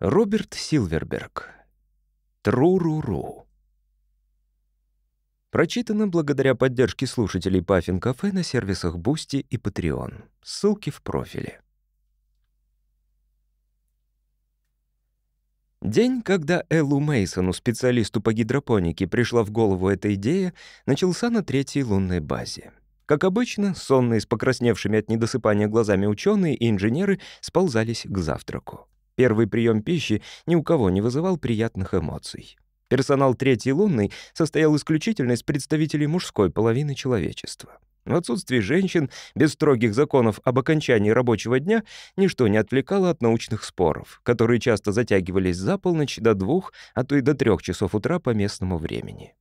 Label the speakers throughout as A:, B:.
A: Роберт Силверберг. Тру-ру-ру. Прочитано благодаря поддержке слушателей Паффин Кафе на сервисах Бусти и Patreon. Ссылки в профиле. День, когда Эллу Мейсону, специалисту по гидропонике, пришла в голову эта идея, начался на третьей лунной базе. Как обычно, сонные с покрасневшими от недосыпания глазами ученые и инженеры сползались к завтраку. Первый прием пищи ни у кого не вызывал приятных эмоций. Персонал Третьей Лунной состоял исключительно из представителей мужской половины человечества. В отсутствии женщин, без строгих законов об окончании рабочего дня, ничто не отвлекало от научных споров, которые часто затягивались за полночь до двух, а то и до трех часов утра по местному времени.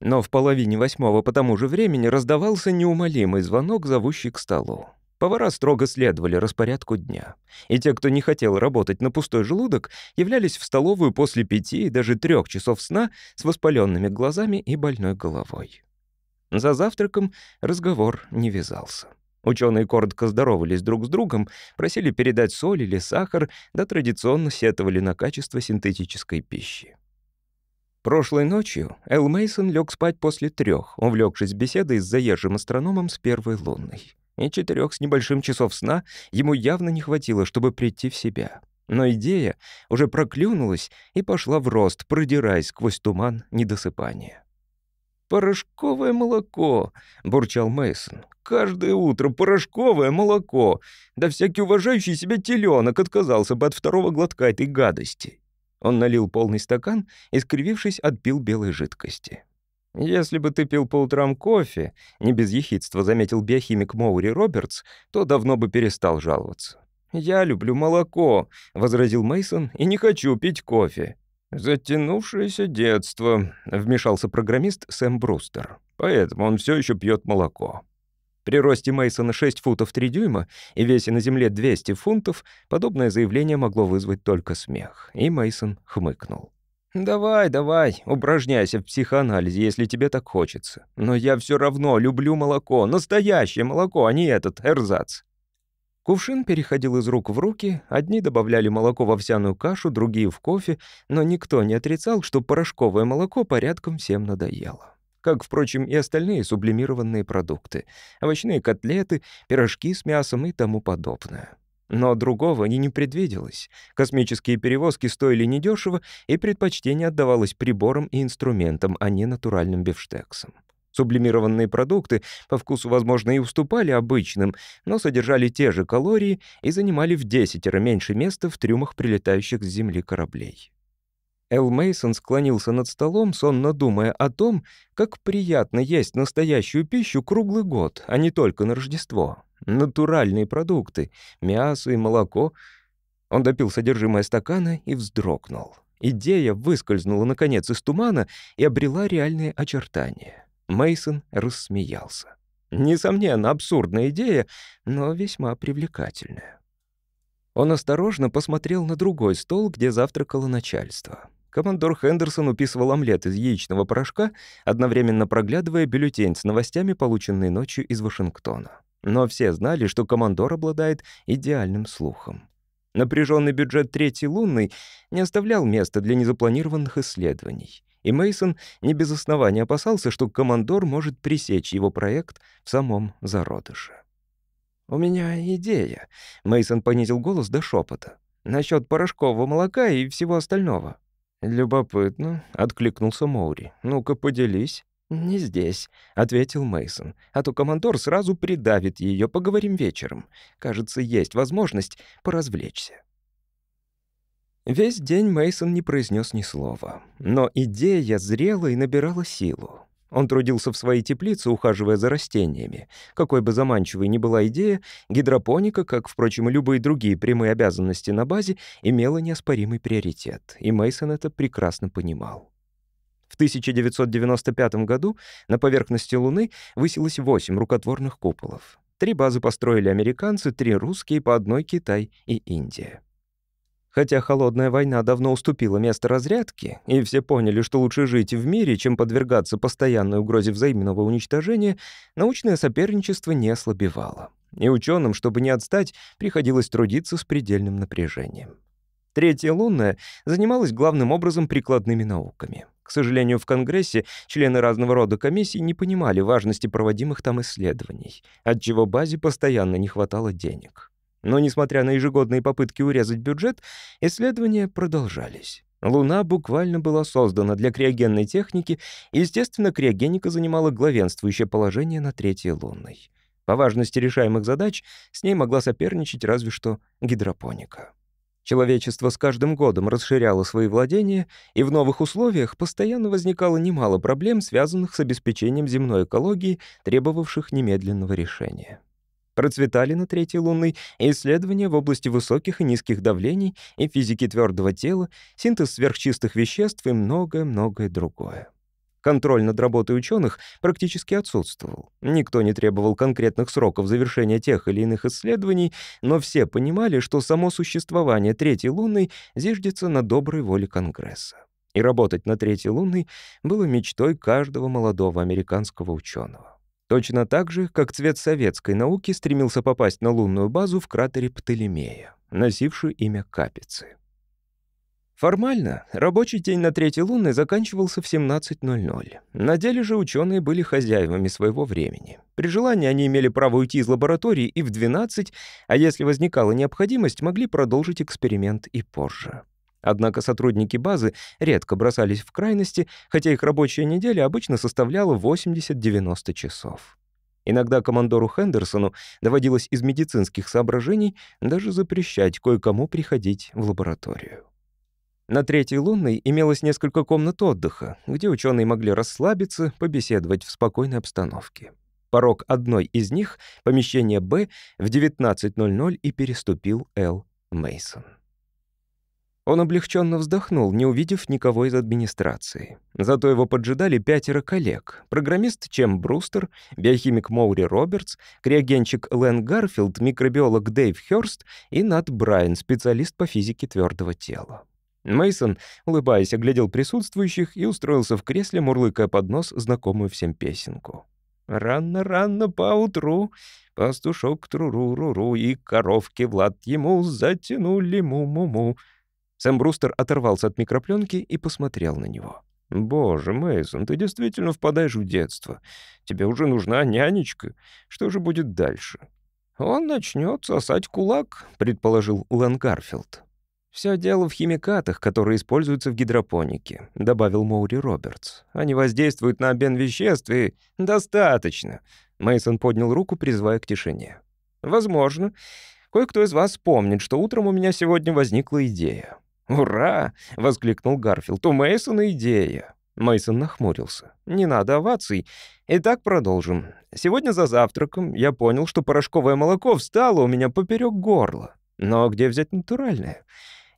A: Но в половине восьмого по тому же времени раздавался неумолимый звонок, зовущий к столу. Повара строго следовали распорядку дня, и те, кто не хотел работать на пустой желудок, являлись в столовую после пяти и даже трех часов сна с воспаленными глазами и больной головой. За завтраком разговор не вязался. Ученые коротко здоровались друг с другом, просили передать соль или сахар, да традиционно сетовали на качество синтетической пищи. Прошлой ночью Эл Мейсон лег спать после трех, увлекшись беседой с заезжим астрономом с первой лунной и четырех с небольшим часов сна ему явно не хватило, чтобы прийти в себя. Но идея уже проклюнулась и пошла в рост, продираясь сквозь туман недосыпания. «Порошковое молоко!» — бурчал Мейсон. «Каждое утро порошковое молоко! Да всякий уважающий себя теленок отказался бы от второго глотка этой гадости!» Он налил полный стакан и, скривившись, отпил белой жидкости. Если бы ты пил по утрам кофе, не без ехидства заметил биохимик Моури Робертс, то давно бы перестал жаловаться. Я люблю молоко, возразил Мейсон, и не хочу пить кофе. Затянувшееся детство, вмешался программист Сэм Брустер. Поэтому он все еще пьет молоко. При росте Мейсона 6 футов 3 дюйма и весе на земле 200 фунтов подобное заявление могло вызвать только смех, и Мейсон хмыкнул. «Давай, давай, упражняйся в психоанализе, если тебе так хочется. Но я все равно люблю молоко, настоящее молоко, а не этот эрзац». Кувшин переходил из рук в руки, одни добавляли молоко в овсяную кашу, другие — в кофе, но никто не отрицал, что порошковое молоко порядком всем надоело. Как, впрочем, и остальные сублимированные продукты — овощные котлеты, пирожки с мясом и тому подобное. Но другого они не предвиделось. Космические перевозки стоили недешево, и предпочтение отдавалось приборам и инструментам, а не натуральным бифштексам. Сублимированные продукты по вкусу, возможно, и уступали обычным, но содержали те же калории и занимали в десятеро меньше места в трюмах прилетающих с Земли кораблей. Эл Мейсон склонился над столом, сонно думая о том, как приятно есть настоящую пищу круглый год, а не только на Рождество натуральные продукты, мясо и молоко. Он допил содержимое стакана и вздрогнул. Идея выскользнула, наконец, из тумана и обрела реальные очертания. Мейсон рассмеялся. Несомненно, абсурдная идея, но весьма привлекательная. Он осторожно посмотрел на другой стол, где завтракало начальство. Командор Хендерсон уписывал омлет из яичного порошка, одновременно проглядывая бюллетень с новостями, полученные ночью из Вашингтона но все знали, что командор обладает идеальным слухом. Напряженный бюджет третьей лунной не оставлял места для незапланированных исследований, и Мейсон не без основания опасался, что командор может пресечь его проект в самом зародыше. У меня идея, Мейсон понизил голос до шепота. Насчет порошкового молока и всего остального. Любопытно, откликнулся Моури. Ну-ка поделись. «Не здесь», — ответил Мейсон. «А то командор сразу придавит ее. Поговорим вечером. Кажется, есть возможность поразвлечься». Весь день Мейсон не произнес ни слова. Но идея зрела и набирала силу. Он трудился в своей теплице, ухаживая за растениями. Какой бы заманчивой ни была идея, гидропоника, как, впрочем, и любые другие прямые обязанности на базе, имела неоспоримый приоритет, и Мейсон это прекрасно понимал. В 1995 году на поверхности Луны высилось восемь рукотворных куполов. Три базы построили американцы, три русские, по одной Китай и Индия. Хотя холодная война давно уступила место разрядке, и все поняли, что лучше жить в мире, чем подвергаться постоянной угрозе взаимного уничтожения, научное соперничество не ослабевало. И ученым, чтобы не отстать, приходилось трудиться с предельным напряжением. Третья лунная занималась главным образом прикладными науками — к сожалению, в Конгрессе члены разного рода комиссий не понимали важности проводимых там исследований, отчего базе постоянно не хватало денег. Но, несмотря на ежегодные попытки урезать бюджет, исследования продолжались. Луна буквально была создана для криогенной техники, и, естественно, криогеника занимала главенствующее положение на третьей лунной. По важности решаемых задач с ней могла соперничать разве что гидропоника. Человечество с каждым годом расширяло свои владения, и в новых условиях постоянно возникало немало проблем, связанных с обеспечением земной экологии, требовавших немедленного решения. Процветали на третьей лунной исследования в области высоких и низких давлений и физики твердого тела, синтез сверхчистых веществ и многое-многое другое. Контроль над работой ученых практически отсутствовал. Никто не требовал конкретных сроков завершения тех или иных исследований, но все понимали, что само существование третьей Луны зиждется на доброй воле Конгресса. И работать на третьей Луной было мечтой каждого молодого американского ученого. Точно так же, как цвет советской науки стремился попасть на лунную базу в кратере Птолемея, носившую имя Капицы. Формально рабочий день на третьей луны заканчивался в 17.00. На деле же ученые были хозяевами своего времени. При желании они имели право уйти из лаборатории и в 12, а если возникала необходимость, могли продолжить эксперимент и позже. Однако сотрудники базы редко бросались в крайности, хотя их рабочая неделя обычно составляла 80-90 часов. Иногда командору Хендерсону доводилось из медицинских соображений даже запрещать кое-кому приходить в лабораторию. На третьей лунной имелось несколько комнат отдыха, где ученые могли расслабиться, побеседовать в спокойной обстановке. Порог одной из них, помещение «Б», в 19.00 и переступил Л. Мейсон. Он облегченно вздохнул, не увидев никого из администрации. Зато его поджидали пятеро коллег. Программист Чем Брустер, биохимик Моури Робертс, криогенщик Лэн Гарфилд, микробиолог Дэйв Хёрст и Нат Брайан, специалист по физике твердого тела. Мейсон, улыбаясь, оглядел присутствующих и устроился в кресле, мурлыкая под нос знакомую всем песенку. Рано-рано поутру пастушок тру-ру-ру-ру и коровки Влад ему затянули му-му-му. Сэм Брустер оторвался от микропленки и посмотрел на него. Боже, Мейсон, ты действительно впадаешь в детство. Тебе уже нужна нянечка. Что же будет дальше? Он начнёт сосать кулак, предположил Лэн Гарфилд. «Все дело в химикатах, которые используются в гидропонике», — добавил Моури Робертс. «Они воздействуют на обмен веществ и...» «Достаточно!» — Мейсон поднял руку, призывая к тишине. «Возможно. Кое-кто из вас помнит, что утром у меня сегодня возникла идея». «Ура!» — воскликнул Гарфилд. «У Мейсона идея!» Мейсон нахмурился. «Не надо оваций. Итак, продолжим. Сегодня за завтраком я понял, что порошковое молоко встало у меня поперек горла. Но где взять натуральное?»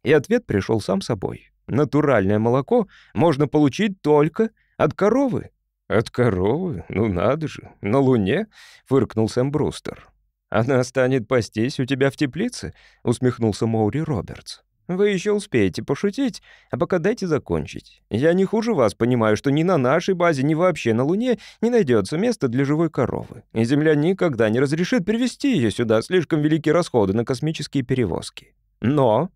A: И ответ пришел сам собой. Натуральное молоко можно получить только от коровы. «От коровы? Ну надо же, на Луне!» — фыркнул Сэм Брустер. «Она станет пастись у тебя в теплице?» — усмехнулся Моури Робертс. «Вы еще успеете пошутить, а пока дайте закончить. Я не хуже вас понимаю, что ни на нашей базе, ни вообще на Луне не найдется места для живой коровы, и Земля никогда не разрешит привезти ее сюда, слишком велики расходы на космические перевозки. Но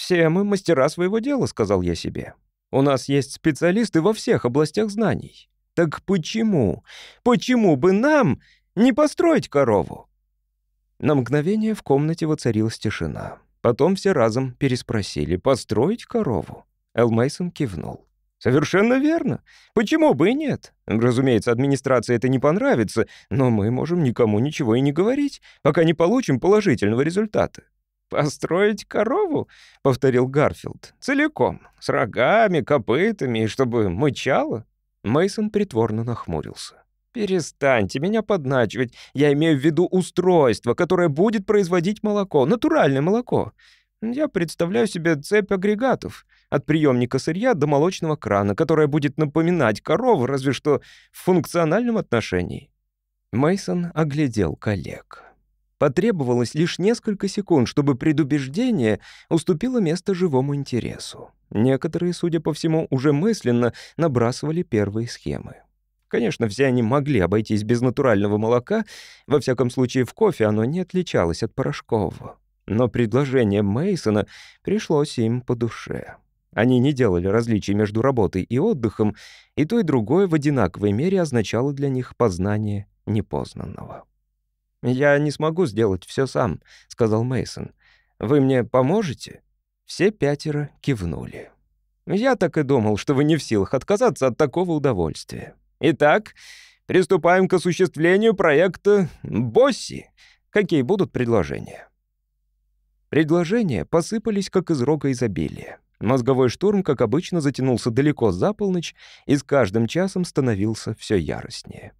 A: «Все мы мастера своего дела», — сказал я себе. «У нас есть специалисты во всех областях знаний. Так почему, почему бы нам не построить корову?» На мгновение в комнате воцарилась тишина. Потом все разом переспросили, построить корову. Эл Мейсон кивнул. «Совершенно верно. Почему бы и нет? Разумеется, администрации это не понравится, но мы можем никому ничего и не говорить, пока не получим положительного результата. «Построить корову?» — повторил Гарфилд. «Целиком, с рогами, копытами, и чтобы мычала?» Мейсон притворно нахмурился. «Перестаньте меня подначивать. Я имею в виду устройство, которое будет производить молоко, натуральное молоко. Я представляю себе цепь агрегатов, от приемника сырья до молочного крана, которая будет напоминать корову, разве что в функциональном отношении». Мейсон оглядел коллег. Потребовалось лишь несколько секунд, чтобы предубеждение уступило место живому интересу. Некоторые, судя по всему, уже мысленно набрасывали первые схемы. Конечно, все они могли обойтись без натурального молока, во всяком случае в кофе оно не отличалось от порошкового. Но предложение Мейсона пришлось им по душе. Они не делали различий между работой и отдыхом, и то и другое в одинаковой мере означало для них познание непознанного. Я не смогу сделать все сам, сказал Мейсон. Вы мне поможете? Все пятеро кивнули. Я так и думал, что вы не в силах отказаться от такого удовольствия. Итак, приступаем к осуществлению проекта Босси. Какие будут предложения? Предложения посыпались, как из рога изобилия. Мозговой штурм, как обычно, затянулся далеко за полночь и с каждым часом становился все яростнее.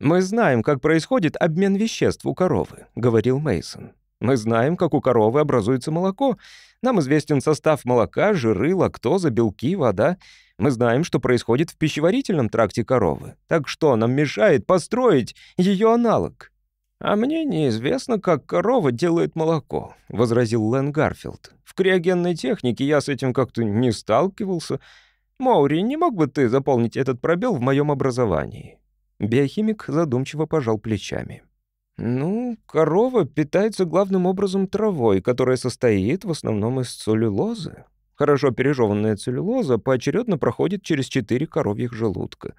A: «Мы знаем, как происходит обмен веществ у коровы», — говорил Мейсон. «Мы знаем, как у коровы образуется молоко. Нам известен состав молока, жиры, лактоза, белки, вода. Мы знаем, что происходит в пищеварительном тракте коровы. Так что нам мешает построить ее аналог?» «А мне неизвестно, как корова делает молоко», — возразил Лэн Гарфилд. «В криогенной технике я с этим как-то не сталкивался. Маури, не мог бы ты заполнить этот пробел в моем образовании?» Биохимик задумчиво пожал плечами. «Ну, корова питается главным образом травой, которая состоит в основном из целлюлозы. Хорошо пережеванная целлюлоза поочередно проходит через четыре коровьих желудка.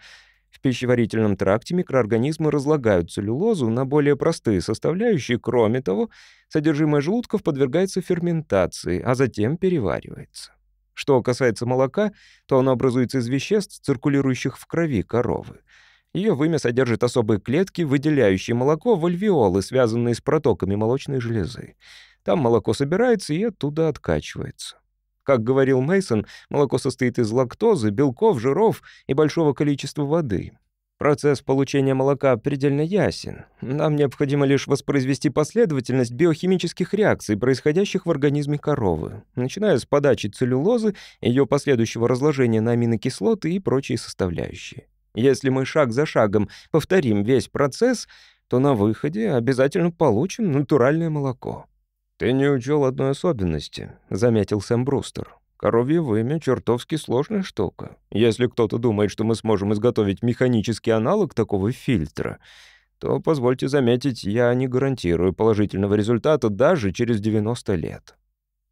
A: В пищеварительном тракте микроорганизмы разлагают целлюлозу на более простые составляющие. Кроме того, содержимое желудков подвергается ферментации, а затем переваривается. Что касается молока, то оно образуется из веществ, циркулирующих в крови коровы — ее вымя содержит особые клетки, выделяющие молоко в альвеолы, связанные с протоками молочной железы. Там молоко собирается и оттуда откачивается. Как говорил Мейсон, молоко состоит из лактозы, белков, жиров и большого количества воды. Процесс получения молока предельно ясен. Нам необходимо лишь воспроизвести последовательность биохимических реакций, происходящих в организме коровы, начиная с подачи целлюлозы, ее последующего разложения на аминокислоты и прочие составляющие. Если мы шаг за шагом повторим весь процесс, то на выходе обязательно получим натуральное молоко». «Ты не учел одной особенности», — заметил Сэм Брустер. «Коровье вымя — чертовски сложная штука. Если кто-то думает, что мы сможем изготовить механический аналог такого фильтра, то, позвольте заметить, я не гарантирую положительного результата даже через 90 лет.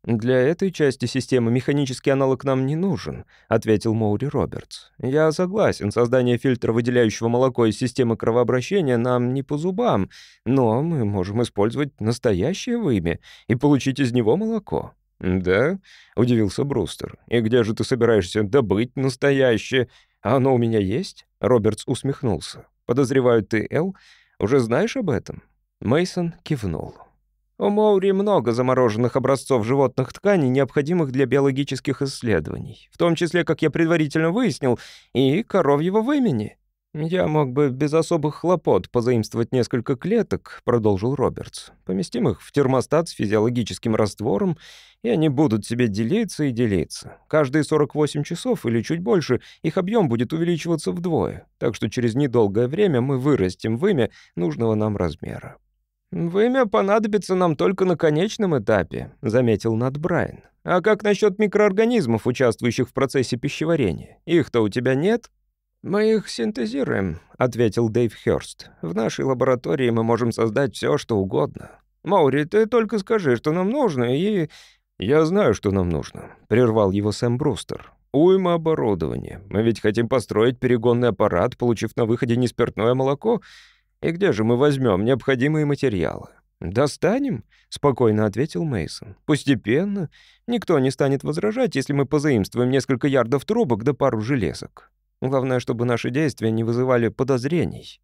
A: «Для этой части системы механический аналог нам не нужен», — ответил Моури Робертс. «Я согласен, создание фильтра, выделяющего молоко из системы кровообращения, нам не по зубам, но мы можем использовать настоящее вымя и получить из него молоко». «Да?» — удивился Брустер. «И где же ты собираешься добыть настоящее? А оно у меня есть?» Робертс усмехнулся. «Подозреваю, ты, Эл, уже знаешь об этом?» Мейсон кивнул. У Моури много замороженных образцов животных тканей, необходимых для биологических исследований, в том числе, как я предварительно выяснил, и коровьего вымени. «Я мог бы без особых хлопот позаимствовать несколько клеток», — продолжил Робертс. «Поместим их в термостат с физиологическим раствором, и они будут себе делиться и делиться. Каждые 48 часов или чуть больше их объем будет увеличиваться вдвое, так что через недолгое время мы вырастим вымя нужного нам размера. «Вымя понадобится нам только на конечном этапе», — заметил Над Брайан. «А как насчет микроорганизмов, участвующих в процессе пищеварения? Их-то у тебя нет?» «Мы их синтезируем», — ответил Дэйв Хёрст. «В нашей лаборатории мы можем создать все, что угодно. Маури, ты только скажи, что нам нужно, и...» «Я знаю, что нам нужно», — прервал его Сэм Брустер. «Уйма оборудования. Мы ведь хотим построить перегонный аппарат, получив на выходе не спиртное молоко...» И где же мы возьмем необходимые материалы? Достанем, спокойно ответил Мейсон. Постепенно. Никто не станет возражать, если мы позаимствуем несколько ярдов трубок да пару железок. Главное, чтобы наши действия не вызывали подозрений.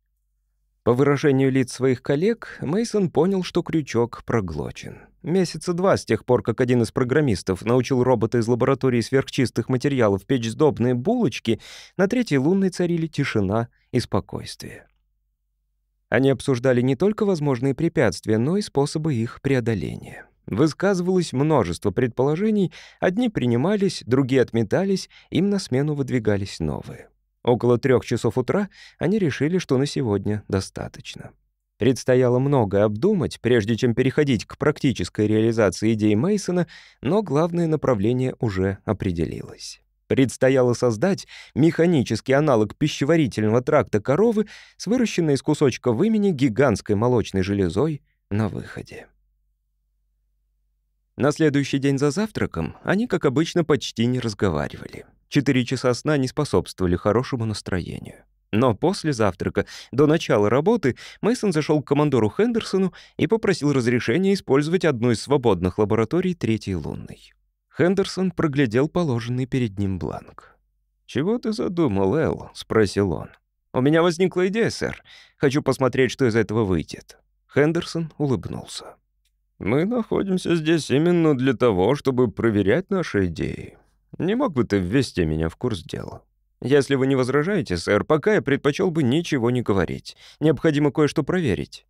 A: По выражению лиц своих коллег, Мейсон понял, что крючок проглочен. Месяца два с тех пор, как один из программистов научил робота из лаборатории сверхчистых материалов печь сдобные булочки, на третьей лунной царили тишина и спокойствие. Они обсуждали не только возможные препятствия, но и способы их преодоления. Высказывалось множество предположений, одни принимались, другие отметались, им на смену выдвигались новые. Около трех часов утра они решили, что на сегодня достаточно. Предстояло многое обдумать, прежде чем переходить к практической реализации идей Мейсона, но главное направление уже определилось. Предстояло создать механический аналог пищеварительного тракта коровы с выращенной из кусочка вымени гигантской молочной железой на выходе. На следующий день за завтраком они, как обычно, почти не разговаривали. Четыре часа сна не способствовали хорошему настроению. Но после завтрака, до начала работы, Мейсон зашел к командору Хендерсону и попросил разрешения использовать одну из свободных лабораторий Третьей Лунной. Хендерсон проглядел положенный перед ним бланк. «Чего ты задумал, Эл?» — спросил он. «У меня возникла идея, сэр. Хочу посмотреть, что из этого выйдет». Хендерсон улыбнулся. «Мы находимся здесь именно для того, чтобы проверять наши идеи. Не мог бы ты ввести меня в курс дела?» «Если вы не возражаете, сэр, пока я предпочел бы ничего не говорить. Необходимо кое-что проверить».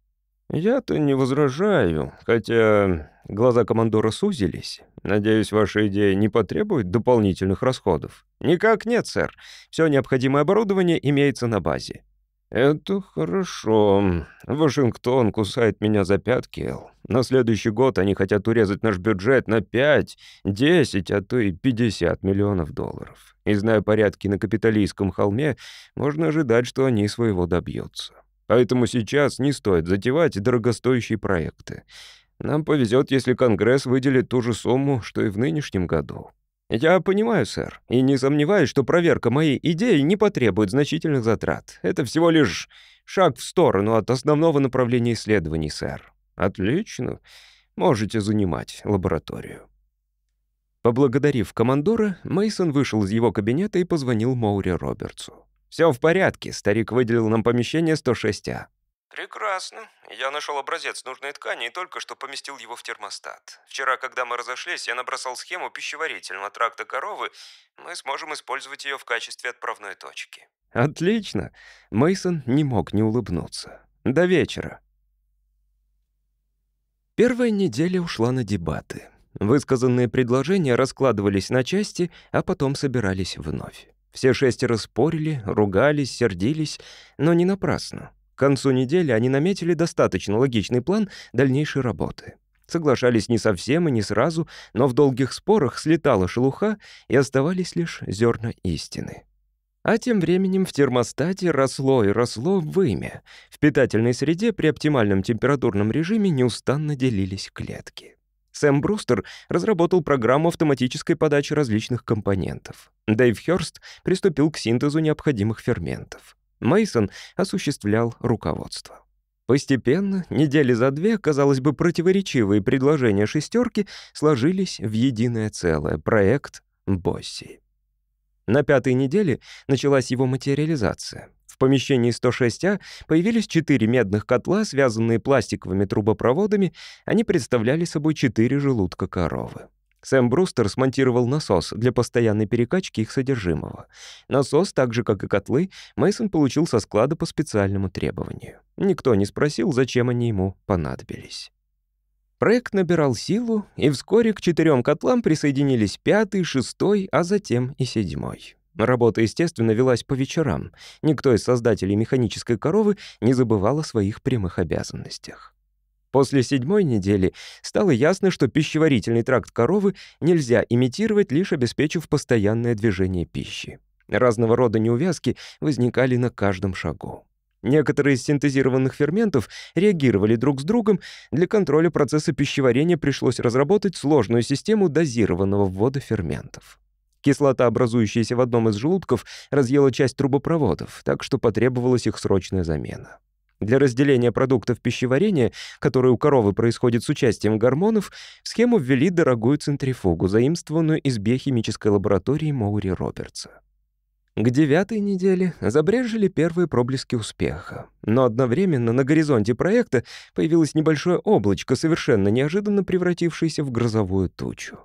A: «Я-то не возражаю, хотя глаза командора сузились. Надеюсь, ваша идея не потребует дополнительных расходов». «Никак нет, сэр. Все необходимое оборудование имеется на базе». «Это хорошо. Вашингтон кусает меня за пятки, Эл. На следующий год они хотят урезать наш бюджет на 5, 10, а то и 50 миллионов долларов. И зная порядки на капиталистском холме, можно ожидать, что они своего добьются». Поэтому сейчас не стоит затевать дорогостоящие проекты. Нам повезет, если Конгресс выделит ту же сумму, что и в нынешнем году. Я понимаю, сэр, и не сомневаюсь, что проверка моей идеи не потребует значительных затрат. Это всего лишь шаг в сторону от основного направления исследований, сэр. Отлично. Можете занимать лабораторию. Поблагодарив командора, Мейсон вышел из его кабинета и позвонил Моуре Робертсу. «Все в порядке», — старик выделил нам помещение 106А. «Прекрасно. Я нашел образец нужной ткани и только что поместил его в термостат. Вчера, когда мы разошлись, я набросал схему пищеварительного тракта коровы. Мы сможем использовать ее в качестве отправной точки». «Отлично!» Мейсон не мог не улыбнуться. «До вечера». Первая неделя ушла на дебаты. Высказанные предложения раскладывались на части, а потом собирались вновь. Все шестеро спорили, ругались, сердились, но не напрасно. К концу недели они наметили достаточно логичный план дальнейшей работы. Соглашались не совсем и не сразу, но в долгих спорах слетала шелуха и оставались лишь зерна истины. А тем временем в термостате росло и росло вымя. В питательной среде при оптимальном температурном режиме неустанно делились клетки. Сэм Брустер разработал программу автоматической подачи различных компонентов. Дэйв Хёрст приступил к синтезу необходимых ферментов. Мейсон осуществлял руководство. Постепенно, недели за две, казалось бы, противоречивые предложения шестерки сложились в единое целое — проект «Босси». На пятой неделе началась его материализация. В помещении 106А появились четыре медных котла, связанные пластиковыми трубопроводами. Они представляли собой четыре желудка коровы. Сэм Брустер смонтировал насос для постоянной перекачки их содержимого. Насос, так же как и котлы, Мейсон получил со склада по специальному требованию. Никто не спросил, зачем они ему понадобились. Проект набирал силу, и вскоре к четырем котлам присоединились пятый, шестой, а затем и седьмой. Работа, естественно, велась по вечерам. Никто из создателей механической коровы не забывал о своих прямых обязанностях. После седьмой недели стало ясно, что пищеварительный тракт коровы нельзя имитировать, лишь обеспечив постоянное движение пищи. Разного рода неувязки возникали на каждом шагу. Некоторые из синтезированных ферментов реагировали друг с другом. Для контроля процесса пищеварения пришлось разработать сложную систему дозированного ввода ферментов. Кислота, образующаяся в одном из желудков, разъела часть трубопроводов, так что потребовалась их срочная замена. Для разделения продуктов пищеварения, которые у коровы происходит с участием гормонов, в схему ввели дорогую центрифугу, заимствованную из биохимической лаборатории Моури Робертса. К девятой неделе забрежили первые проблески успеха. Но одновременно на горизонте проекта появилось небольшое облачко, совершенно неожиданно превратившееся в грозовую тучу.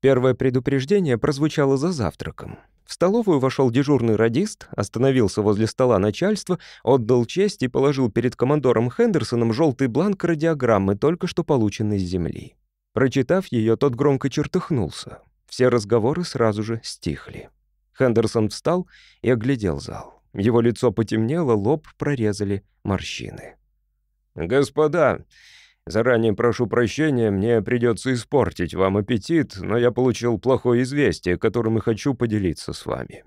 A: Первое предупреждение прозвучало за завтраком. В столовую вошел дежурный радист, остановился возле стола начальства, отдал честь и положил перед командором Хендерсоном желтый бланк радиограммы, только что полученной с земли. Прочитав ее, тот громко чертыхнулся. Все разговоры сразу же стихли. Хендерсон встал и оглядел зал. Его лицо потемнело, лоб прорезали морщины. «Господа, заранее прошу прощения, мне придется испортить вам аппетит, но я получил плохое известие, которым и хочу поделиться с вами».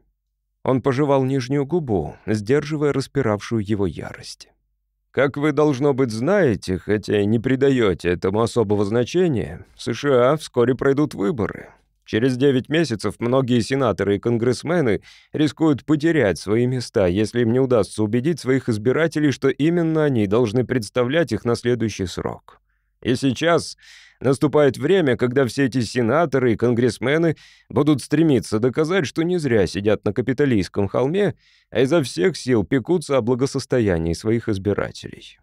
A: Он пожевал нижнюю губу, сдерживая распиравшую его ярость. Как вы, должно быть, знаете, хотя и не придаете этому особого значения, в США вскоре пройдут выборы. Через 9 месяцев многие сенаторы и конгрессмены рискуют потерять свои места, если им не удастся убедить своих избирателей, что именно они должны представлять их на следующий срок. И сейчас наступает время, когда все эти сенаторы и конгрессмены будут стремиться доказать, что не зря сидят на капиталистском холме, а изо всех сил пекутся о благосостоянии своих избирателей.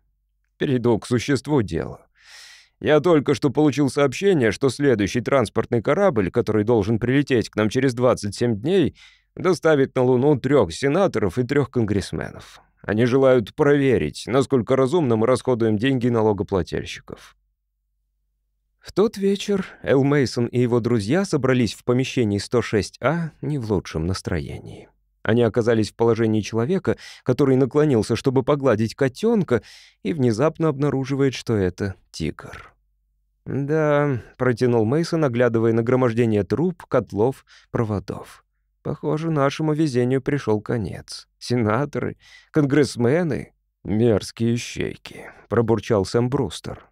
A: Перейду к существу дела. Я только что получил сообщение, что следующий транспортный корабль, который должен прилететь к нам через 27 дней, доставит на Луну трех сенаторов и трех конгрессменов. Они желают проверить, насколько разумно мы расходуем деньги налогоплательщиков. В тот вечер Эл Мейсон и его друзья собрались в помещении 106А не в лучшем настроении. Они оказались в положении человека, который наклонился, чтобы погладить котенка, и внезапно обнаруживает, что это тигр. Да, протянул Мейсон, оглядывая нагромождение труб, котлов, проводов. Похоже, нашему везению пришел конец. Сенаторы, конгрессмены, мерзкие щейки, пробурчал сам Брустер.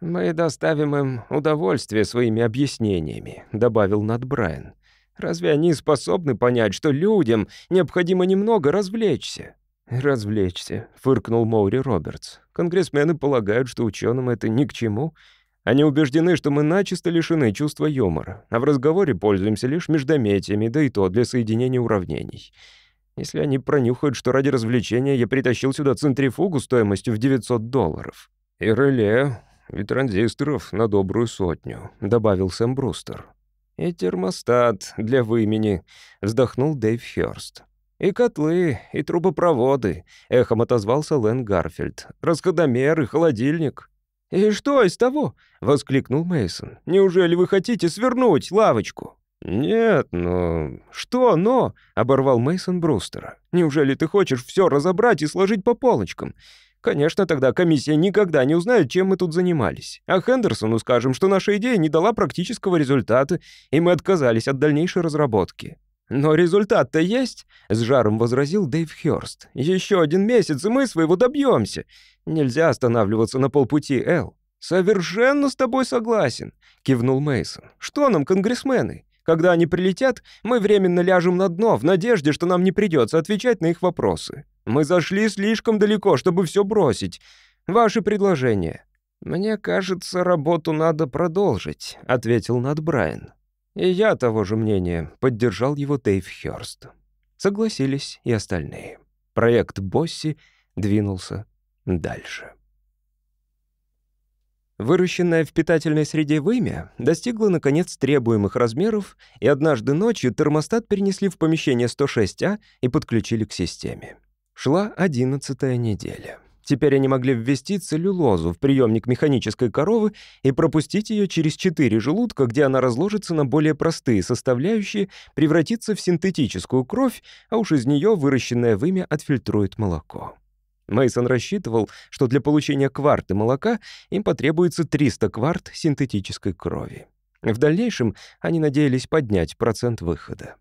A: «Мы доставим им удовольствие своими объяснениями», — добавил Над Брайан. «Разве они способны понять, что людям необходимо немного развлечься?» «Развлечься», — фыркнул Моури Робертс. «Конгрессмены полагают, что ученым это ни к чему, они убеждены, что мы начисто лишены чувства юмора, а в разговоре пользуемся лишь междометиями, да и то для соединения уравнений. Если они пронюхают, что ради развлечения я притащил сюда центрифугу стоимостью в 900 долларов. И реле, и транзисторов на добрую сотню», — добавил Сэм Брустер. «И термостат для вымени», — вздохнул Дэйв Хёрст. «И котлы, и трубопроводы», — эхом отозвался Лэн Гарфилд. «Расходомер и холодильник». «И что из того?» — воскликнул Мейсон. «Неужели вы хотите свернуть лавочку?» «Нет, но...» «Что «но»?» — оборвал Мейсон Брустера. «Неужели ты хочешь все разобрать и сложить по полочкам?» «Конечно, тогда комиссия никогда не узнает, чем мы тут занимались. А Хендерсону скажем, что наша идея не дала практического результата, и мы отказались от дальнейшей разработки». «Но результат-то есть», — с жаром возразил Дэйв Хёрст. «Еще один месяц, и мы своего добьемся. Нельзя останавливаться на полпути, Эл. Совершенно с тобой согласен, кивнул Мейсон. Что нам, конгрессмены? Когда они прилетят, мы временно ляжем на дно в надежде, что нам не придется отвечать на их вопросы. Мы зашли слишком далеко, чтобы все бросить. Ваши предложения. Мне кажется, работу надо продолжить, ответил Над Брайан. И я того же мнения, поддержал его Дейв Хёрст. Согласились и остальные. Проект Босси двинулся дальше. Выращенная в питательной среде вымя достигло, наконец, требуемых размеров, и однажды ночью термостат перенесли в помещение 106А и подключили к системе. Шла одиннадцатая неделя. Теперь они могли ввести целлюлозу в приемник механической коровы и пропустить ее через четыре желудка, где она разложится на более простые составляющие, превратится в синтетическую кровь, а уж из нее выращенное вымя отфильтрует молоко. Мейсон рассчитывал, что для получения кварты молока им потребуется 300 кварт синтетической крови. В дальнейшем они надеялись поднять процент выхода.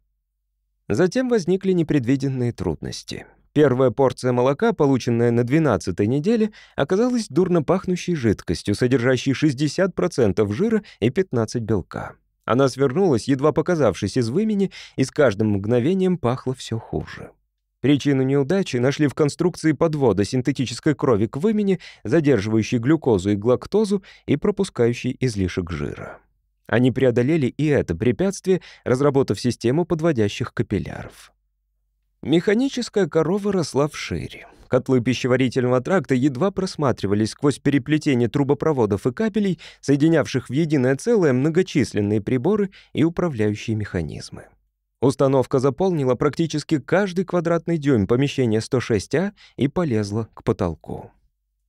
A: Затем возникли непредвиденные трудности. Первая порция молока, полученная на 12-й неделе, оказалась дурно пахнущей жидкостью, содержащей 60% жира и 15 белка. Она свернулась, едва показавшись из вымени, и с каждым мгновением пахло все хуже. Причину неудачи нашли в конструкции подвода синтетической крови к вымени, задерживающей глюкозу и глактозу и пропускающей излишек жира. Они преодолели и это препятствие, разработав систему подводящих капилляров. Механическая корова росла вшире. Котлы пищеварительного тракта едва просматривались сквозь переплетение трубопроводов и кабелей, соединявших в единое целое многочисленные приборы и управляющие механизмы. Установка заполнила практически каждый квадратный дюйм помещения 106А и полезла к потолку.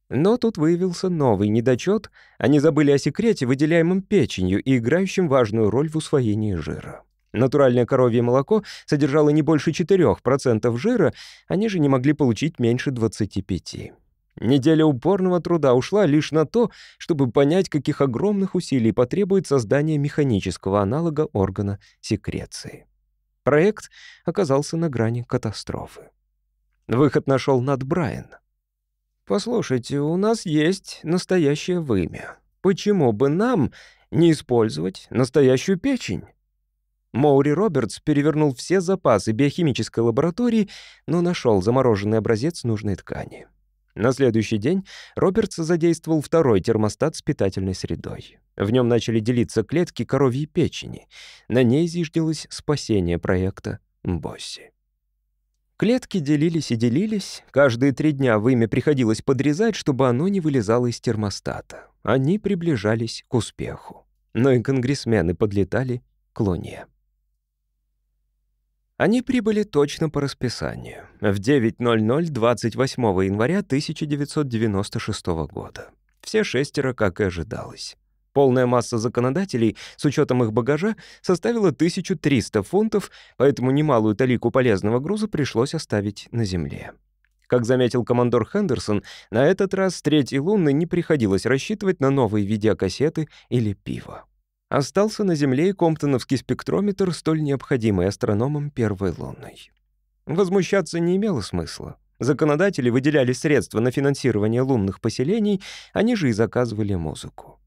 A: Но тут выявился новый недочет. Они забыли о секрете, выделяемом печенью и играющем важную роль в усвоении жира. Натуральное коровье молоко содержало не больше 4% жира, они же не могли получить меньше 25%. Неделя упорного труда ушла лишь на то, чтобы понять, каких огромных усилий потребует создание механического аналога органа секреции. Проект оказался на грани катастрофы. Выход нашел Над Брайан. «Послушайте, у нас есть настоящее вымя. Почему бы нам не использовать настоящую печень?» Моури Робертс перевернул все запасы биохимической лаборатории, но нашел замороженный образец нужной ткани. На следующий день Робертс задействовал второй термостат с питательной средой. В нем начали делиться клетки коровьей печени. На ней зиждилось спасение проекта Босси. Клетки делились и делились. Каждые три дня вымя приходилось подрезать, чтобы оно не вылезало из термостата. Они приближались к успеху. Но и конгрессмены подлетали к Луне. Они прибыли точно по расписанию, в 9.00 28 января 1996 года. Все шестеро, как и ожидалось. Полная масса законодателей, с учетом их багажа, составила 1300 фунтов, поэтому немалую талику полезного груза пришлось оставить на земле. Как заметил командор Хендерсон, на этот раз третьей лунной не приходилось рассчитывать на новые видеокассеты или пиво остался на Земле и комптоновский спектрометр, столь необходимый астрономам первой лунной. Возмущаться не имело смысла. Законодатели выделяли средства на финансирование лунных поселений, они же и заказывали музыку.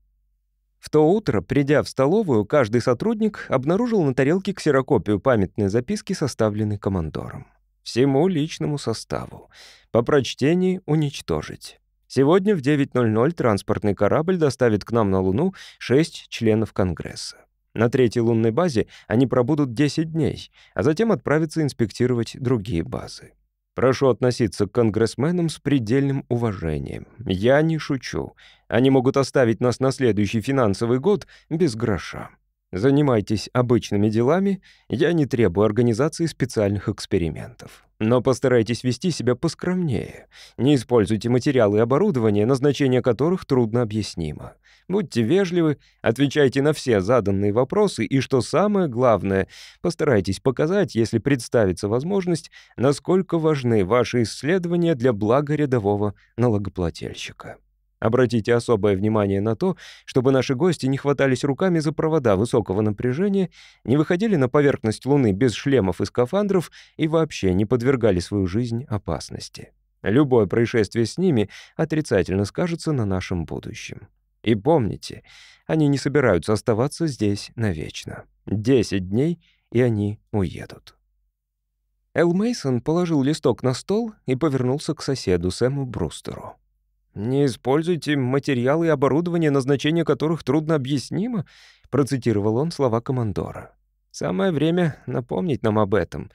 A: В то утро, придя в столовую, каждый сотрудник обнаружил на тарелке ксерокопию памятной записки, составленной командором. Всему личному составу. По прочтении уничтожить. Сегодня в 9.00 транспортный корабль доставит к нам на Луну шесть членов Конгресса. На третьей лунной базе они пробудут 10 дней, а затем отправятся инспектировать другие базы. Прошу относиться к конгрессменам с предельным уважением. Я не шучу. Они могут оставить нас на следующий финансовый год без гроша. Занимайтесь обычными делами, я не требую организации специальных экспериментов. Но постарайтесь вести себя поскромнее. Не используйте материалы и оборудование, назначение которых трудно объяснимо. Будьте вежливы, отвечайте на все заданные вопросы и, что самое главное, постарайтесь показать, если представится возможность, насколько важны ваши исследования для блага рядового налогоплательщика. Обратите особое внимание на то, чтобы наши гости не хватались руками за провода высокого напряжения, не выходили на поверхность Луны без шлемов и скафандров и вообще не подвергали свою жизнь опасности. Любое происшествие с ними отрицательно скажется на нашем будущем. И помните, они не собираются оставаться здесь навечно. Десять дней, и они уедут. Эл Мейсон положил листок на стол и повернулся к соседу Сэму Брустеру. «Не используйте материалы и оборудование, назначение которых трудно объяснимо», процитировал он слова командора. «Самое время напомнить нам об этом.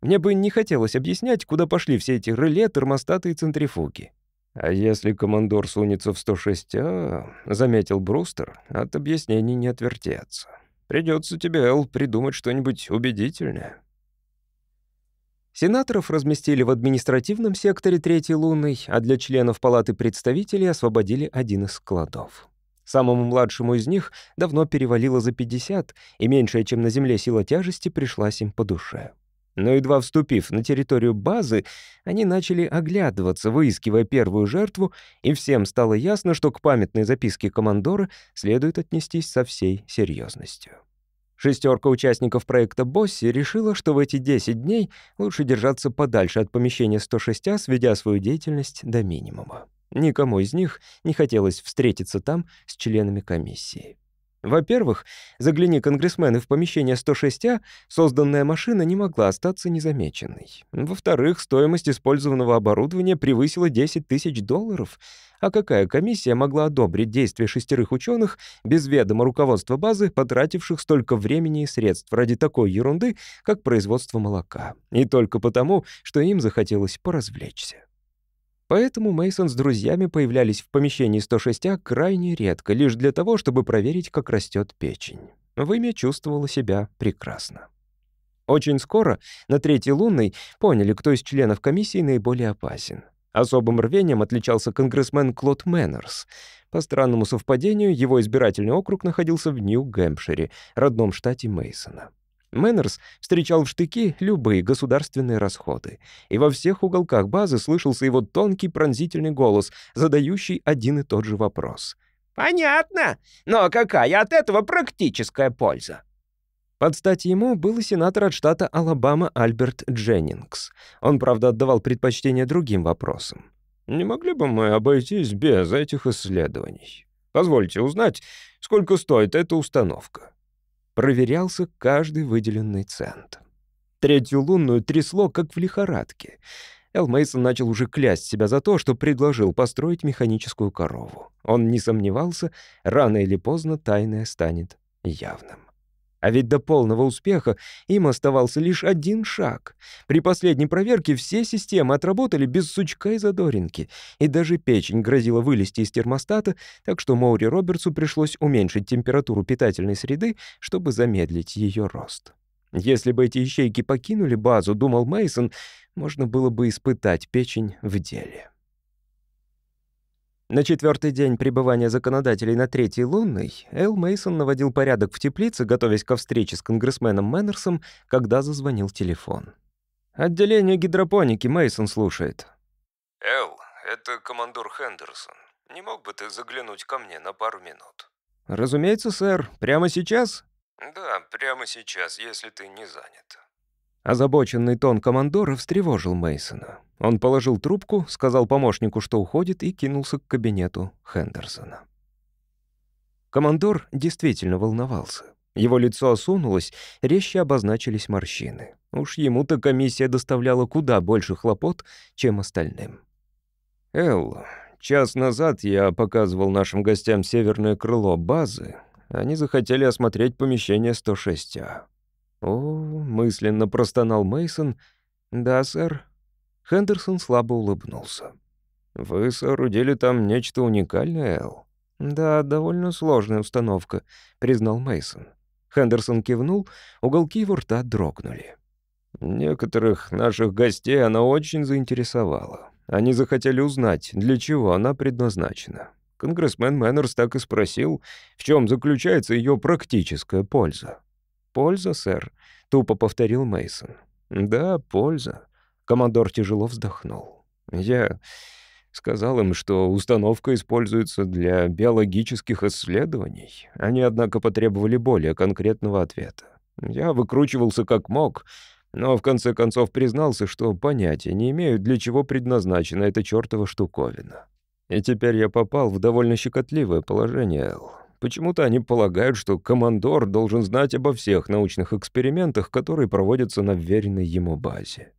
A: Мне бы не хотелось объяснять, куда пошли все эти реле, термостаты и центрифуги». «А если командор сунется в 106А, — заметил Брустер, — от объяснений не отвертеться. Придется тебе, Эл, придумать что-нибудь убедительное. Сенаторов разместили в административном секторе Третьей Луны, а для членов Палаты представителей освободили один из складов. Самому младшему из них давно перевалило за 50, и меньшая, чем на Земле, сила тяжести пришлась им по душе. Но едва вступив на территорию базы, они начали оглядываться, выискивая первую жертву, и всем стало ясно, что к памятной записке командора следует отнестись со всей серьезностью. Шестерка участников проекта «Босси» решила, что в эти 10 дней лучше держаться подальше от помещения 106, а, сведя свою деятельность до минимума. Никому из них не хотелось встретиться там с членами комиссии. Во-первых, загляни конгрессмены в помещение 106А, созданная машина не могла остаться незамеченной. Во-вторых, стоимость использованного оборудования превысила 10 тысяч долларов. А какая комиссия могла одобрить действия шестерых ученых без ведома руководства базы, потративших столько времени и средств ради такой ерунды, как производство молока? И только потому, что им захотелось поразвлечься. Поэтому Мейсон с друзьями появлялись в помещении 106 крайне редко, лишь для того, чтобы проверить, как растет печень. Вымя чувствовала себя прекрасно. Очень скоро на третьей лунной поняли, кто из членов комиссии наиболее опасен. Особым рвением отличался конгрессмен Клод Мэннерс. По странному совпадению, его избирательный округ находился в Нью-Гэмпшире, родном штате Мейсона. Мэннерс встречал в штыки любые государственные расходы, и во всех уголках базы слышался его тонкий пронзительный голос, задающий один и тот же вопрос. «Понятно, но какая от этого практическая польза?» Под стать ему был и сенатор от штата Алабама Альберт Дженнингс. Он, правда, отдавал предпочтение другим вопросам. «Не могли бы мы обойтись без этих исследований? Позвольте узнать, сколько стоит эта установка?» проверялся каждый выделенный цент. Третью лунную трясло, как в лихорадке. Эл Мейсон начал уже клясть себя за то, что предложил построить механическую корову. Он не сомневался, рано или поздно тайное станет явным. А ведь до полного успеха им оставался лишь один шаг. При последней проверке все системы отработали без сучка и задоринки, и даже печень грозила вылезти из термостата, так что Моури Робертсу пришлось уменьшить температуру питательной среды, чтобы замедлить ее рост. Если бы эти ячейки покинули базу, думал Мейсон, можно было бы испытать печень в деле. На четвертый день пребывания законодателей на третьей лунной Эл Мейсон наводил порядок в теплице, готовясь ко встрече с конгрессменом Мэннерсом, когда зазвонил телефон. «Отделение гидропоники Мейсон слушает». «Эл, это командор Хендерсон. Не мог бы ты заглянуть ко мне на пару минут?» «Разумеется, сэр. Прямо сейчас?» «Да, прямо сейчас, если ты не занят». Озабоченный тон командора встревожил Мейсона. Он положил трубку, сказал помощнику, что уходит, и кинулся к кабинету Хендерсона. Командор действительно волновался. Его лицо осунулось, резче обозначились морщины. Уж ему-то комиссия доставляла куда больше хлопот, чем остальным. «Эл, час назад я показывал нашим гостям северное крыло базы. Они захотели осмотреть помещение 106А. «О», — мысленно простонал Мейсон. «Да, сэр». Хендерсон слабо улыбнулся. «Вы соорудили там нечто уникальное, Эл?» «Да, довольно сложная установка», — признал Мейсон. Хендерсон кивнул, уголки его рта дрогнули. «Некоторых наших гостей она очень заинтересовала. Они захотели узнать, для чего она предназначена. Конгрессмен Мэннерс так и спросил, в чем заключается ее практическая польза. «Польза, сэр», — тупо повторил Мейсон. «Да, польза». Командор тяжело вздохнул. «Я сказал им, что установка используется для биологических исследований. Они, однако, потребовали более конкретного ответа. Я выкручивался как мог, но в конце концов признался, что понятия не имею, для чего предназначена эта чёртова штуковина. И теперь я попал в довольно щекотливое положение, Эл. Почему-то они полагают, что командор должен знать обо всех научных экспериментах, которые проводятся на вверенной ему базе.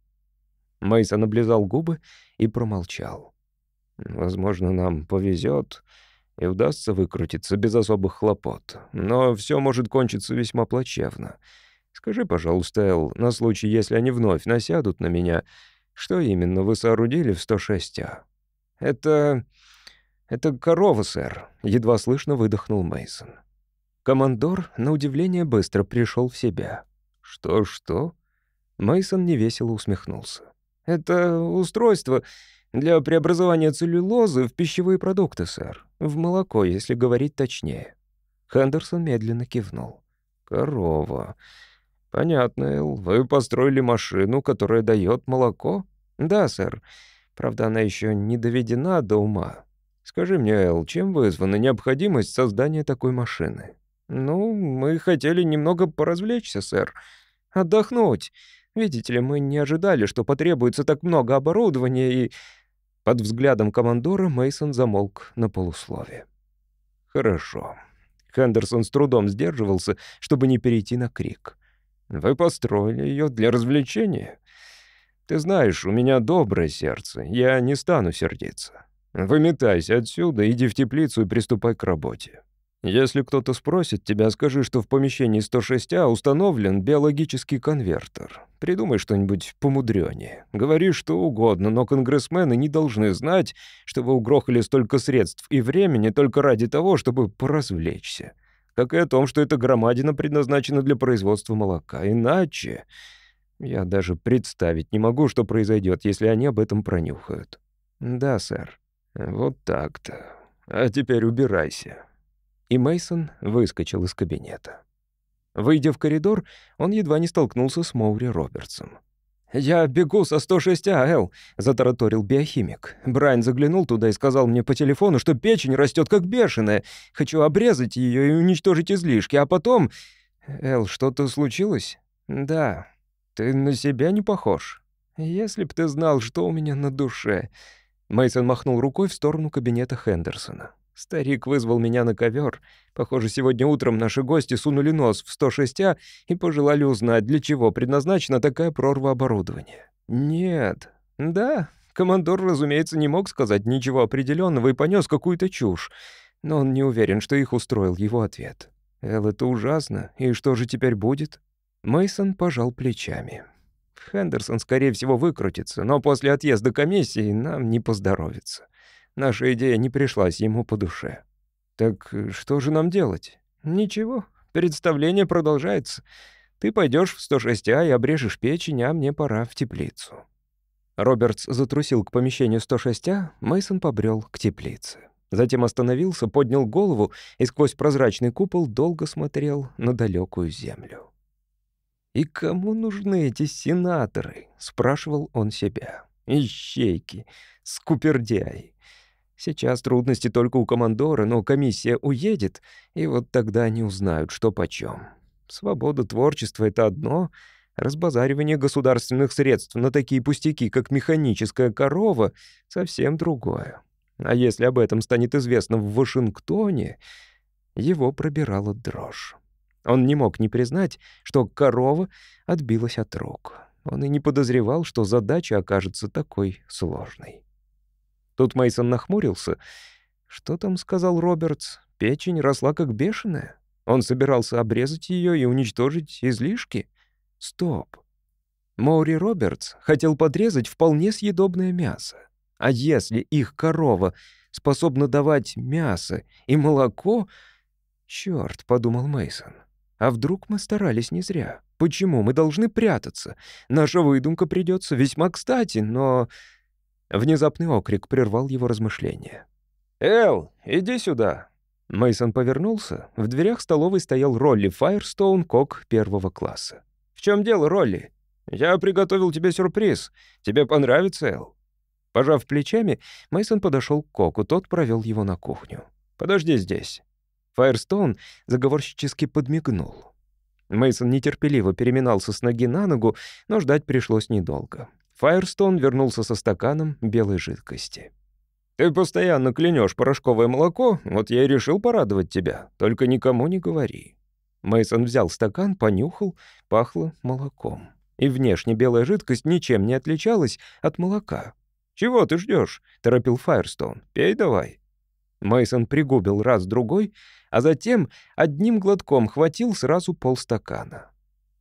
A: Мейсон облизал губы и промолчал. Возможно, нам повезет и удастся выкрутиться без особых хлопот. Но все может кончиться весьма плачевно. Скажи, пожалуйста, Эл, на случай, если они вновь насядут на меня, что именно вы соорудили в 106А? Это это корова, сэр, едва слышно выдохнул Мейсон. Командор, на удивление, быстро пришел в себя. Что-что? Мейсон невесело усмехнулся. Это устройство для преобразования целлюлозы в пищевые продукты, сэр. В молоко, если говорить точнее. Хендерсон медленно кивнул. Корова. Понятно, Эл. Вы построили машину, которая дает молоко? Да, сэр. Правда, она еще не доведена до ума. Скажи мне, Эл, чем вызвана необходимость создания такой машины? Ну, мы хотели немного поразвлечься, сэр. Отдохнуть. Видите ли, мы не ожидали, что потребуется так много оборудования и... Под взглядом командора Мейсон замолк на полуслове. Хорошо. Хендерсон с трудом сдерживался, чтобы не перейти на крик. Вы построили ее для развлечения. Ты знаешь, у меня доброе сердце, я не стану сердиться. Выметайся отсюда, иди в теплицу и приступай к работе. Если кто-то спросит тебя, скажи, что в помещении 106А установлен биологический конвертер. Придумай что-нибудь помудрёнее. Говори что угодно, но конгрессмены не должны знать, что вы угрохали столько средств и времени только ради того, чтобы поразвлечься. Как и о том, что эта громадина предназначена для производства молока. Иначе... Я даже представить не могу, что произойдет, если они об этом пронюхают. Да, сэр. Э, вот так-то. А теперь убирайся. И Мейсон выскочил из кабинета. Выйдя в коридор, он едва не столкнулся с Моури Робертсом. «Я бегу со 106 АЛ», — затараторил биохимик. «Брайан заглянул туда и сказал мне по телефону, что печень растет как бешеная. Хочу обрезать ее и уничтожить излишки, а потом...» «Эл, что-то случилось?» «Да. Ты на себя не похож. Если б ты знал, что у меня на душе...» Мейсон махнул рукой в сторону кабинета Хендерсона. Старик вызвал меня на ковер. Похоже, сегодня утром наши гости сунули нос в 106А и пожелали узнать, для чего предназначена такая прорва оборудования. Нет. Да, командор, разумеется, не мог сказать ничего определенного и понес какую-то чушь. Но он не уверен, что их устроил его ответ. «Эл, это ужасно. И что же теперь будет?» Мейсон пожал плечами. Хендерсон, скорее всего, выкрутится, но после отъезда комиссии нам не поздоровится. Наша идея не пришлась ему по душе. Так э, что же нам делать? Ничего, представление продолжается. Ты пойдешь в 106А и обрежешь печень, а мне пора в теплицу. Робертс затрусил к помещению 106А, Мейсон побрел к теплице. Затем остановился, поднял голову и сквозь прозрачный купол долго смотрел на далекую землю. «И кому нужны эти сенаторы?» — спрашивал он себя. «Ищейки, скупердяи». Сейчас трудности только у командора, но комиссия уедет, и вот тогда они узнают, что почем. Свобода творчества — это одно, разбазаривание государственных средств на такие пустяки, как механическая корова, совсем другое. А если об этом станет известно в Вашингтоне, его пробирала дрожь. Он не мог не признать, что корова отбилась от рук. Он и не подозревал, что задача окажется такой сложной. Тут Мейсон нахмурился. Что там сказал Робертс? Печень росла как бешеная. Он собирался обрезать ее и уничтожить излишки. Стоп. Моури Робертс хотел подрезать вполне съедобное мясо. А если их корова способна давать мясо и молоко... Черт, подумал Мейсон. А вдруг мы старались не зря? Почему мы должны прятаться? Наша выдумка придется весьма кстати, но...» Внезапный окрик прервал его размышления. «Эл, иди сюда!» Мейсон повернулся. В дверях столовой стоял Ролли Файерстоун, кок первого класса. «В чем дело, Ролли? Я приготовил тебе сюрприз. Тебе понравится, Эл?» Пожав плечами, Мейсон подошел к коку, тот провел его на кухню. «Подожди здесь». Фаерстоун заговорщически подмигнул. Мейсон нетерпеливо переминался с ноги на ногу, но ждать пришлось недолго. Фаерстоун вернулся со стаканом белой жидкости. «Ты постоянно клянешь порошковое молоко, вот я и решил порадовать тебя. Только никому не говори». Мейсон взял стакан, понюхал, пахло молоком. И внешне белая жидкость ничем не отличалась от молока. «Чего ты ждешь? торопил Фаерстоун. «Пей давай». Мейсон пригубил раз-другой, а затем одним глотком хватил сразу полстакана.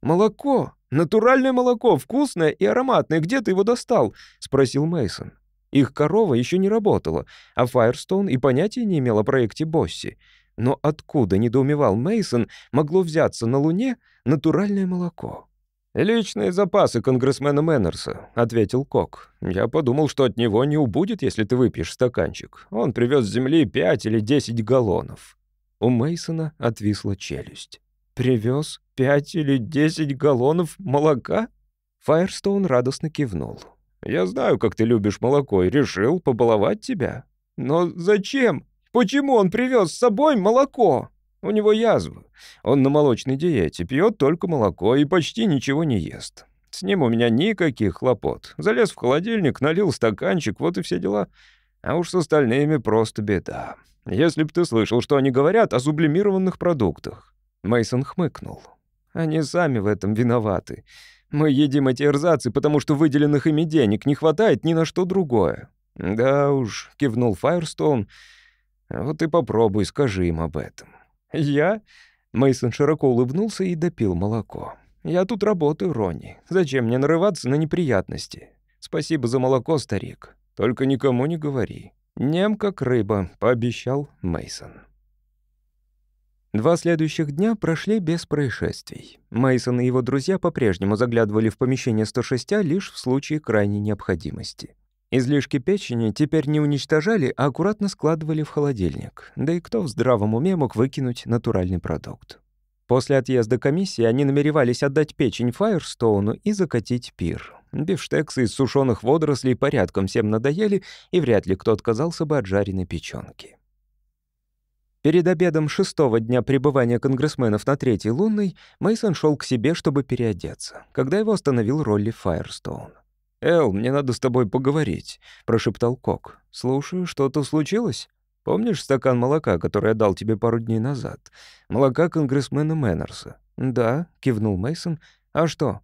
A: «Молоко! Натуральное молоко! Вкусное и ароматное! Где ты его достал?» — спросил Мейсон. Их корова еще не работала, а Файерстоун и понятия не имел о проекте Босси. Но откуда, недоумевал Мейсон, могло взяться на Луне натуральное молоко? «Личные запасы конгрессмена Мэннерса», — ответил Кок. «Я подумал, что от него не убудет, если ты выпьешь стаканчик. Он привез с земли пять или десять галлонов». У Мейсона отвисла челюсть. «Привез пять или десять галлонов молока?» Фаерстоун радостно кивнул. «Я знаю, как ты любишь молоко, и решил побаловать тебя. Но зачем? Почему он привез с собой молоко?» «У него язва. Он на молочной диете, пьет только молоко и почти ничего не ест. С ним у меня никаких хлопот. Залез в холодильник, налил стаканчик, вот и все дела. А уж с остальными просто беда. Если б ты слышал, что они говорят о сублимированных продуктах». Мейсон хмыкнул. «Они сами в этом виноваты. Мы едим эти эрзацы, потому что выделенных ими денег не хватает ни на что другое». «Да уж», — кивнул Файрстоун. «Вот и попробуй, скажи им об этом». «Я?» Мейсон широко улыбнулся и допил молоко. «Я тут работаю, Ронни. Зачем мне нарываться на неприятности? Спасибо за молоко, старик. Только никому не говори». Нем как рыба, пообещал Мейсон. Два следующих дня прошли без происшествий. Мейсон и его друзья по-прежнему заглядывали в помещение 106 а лишь в случае крайней необходимости. Излишки печени теперь не уничтожали, а аккуратно складывали в холодильник. Да и кто в здравом уме мог выкинуть натуральный продукт? После отъезда комиссии они намеревались отдать печень Фаерстоуну и закатить пир. Бифштексы из сушеных водорослей порядком всем надоели, и вряд ли кто отказался бы от жареной печёнки. Перед обедом шестого дня пребывания конгрессменов на Третьей Лунной Мейсон шел к себе, чтобы переодеться, когда его остановил Ролли Файерстоун. «Эл, мне надо с тобой поговорить», — прошептал Кок. «Слушаю, что-то случилось? Помнишь стакан молока, который я дал тебе пару дней назад? Молока конгрессмена Мэннерса?» «Да», — кивнул Мейсон. «А что?»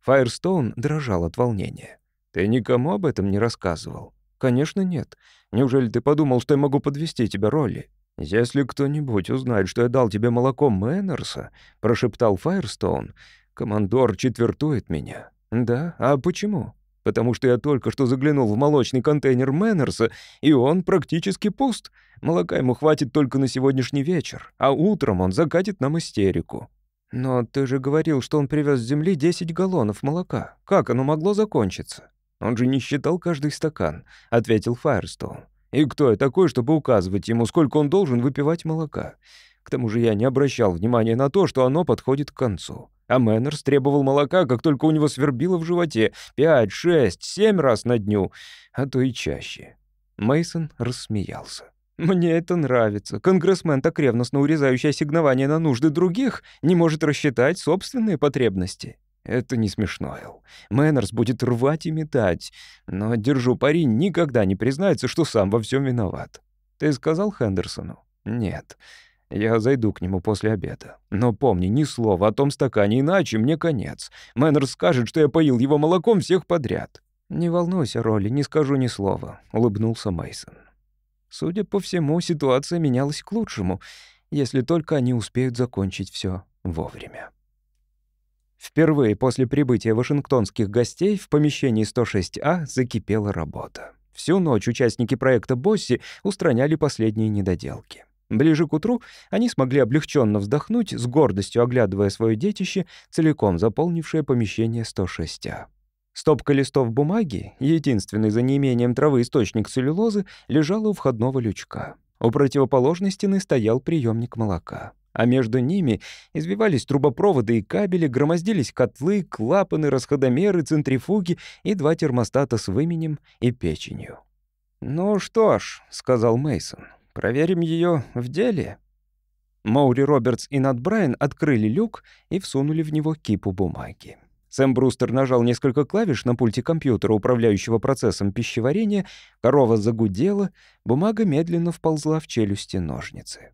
A: Файерстоун дрожал от волнения. «Ты никому об этом не рассказывал?» «Конечно нет. Неужели ты подумал, что я могу подвести тебя, Ролли?» «Если кто-нибудь узнает, что я дал тебе молоко Мэннерса», — прошептал Файерстоун, — «командор четвертует меня». «Да? А почему?» «Потому что я только что заглянул в молочный контейнер Мэннерса, и он практически пуст. Молока ему хватит только на сегодняшний вечер, а утром он закатит нам истерику». «Но ты же говорил, что он привез с земли 10 галлонов молока. Как оно могло закончиться?» «Он же не считал каждый стакан», — ответил Файерстоун. «И кто я такой, чтобы указывать ему, сколько он должен выпивать молока? К тому же я не обращал внимания на то, что оно подходит к концу». А Мэннерс требовал молока, как только у него свербило в животе. Пять, шесть, семь раз на дню, а то и чаще. Мейсон рассмеялся. «Мне это нравится. Конгрессмен, так ревностно урезающий ассигнование на нужды других, не может рассчитать собственные потребности». «Это не смешно, Эл. Мэннерс будет рвать и метать. Но, держу пари, никогда не признается, что сам во всем виноват». «Ты сказал Хендерсону?» «Нет. Я зайду к нему после обеда. Но помни, ни слова о том стакане, иначе мне конец. Мэннерс скажет, что я поил его молоком всех подряд». «Не волнуйся, Ролли, не скажу ни слова», — улыбнулся Мейсон. Судя по всему, ситуация менялась к лучшему, если только они успеют закончить все вовремя. Впервые после прибытия вашингтонских гостей в помещении 106А закипела работа. Всю ночь участники проекта «Босси» устраняли последние недоделки. Ближе к утру они смогли облегченно вздохнуть, с гордостью оглядывая свое детище, целиком заполнившее помещение 106А. Стопка листов бумаги, единственный за неимением травы источник целлюлозы, лежала у входного лючка. У противоположной стены стоял приемник молока. А между ними извивались трубопроводы и кабели, громоздились котлы, клапаны, расходомеры, центрифуги и два термостата с выменем и печенью. «Ну что ж», — сказал Мейсон, — «проверим ее в деле». Маури Робертс и Нат Брайан открыли люк и всунули в него кипу бумаги. Сэм Брустер нажал несколько клавиш на пульте компьютера, управляющего процессом пищеварения, корова загудела, бумага медленно вползла в челюсти ножницы.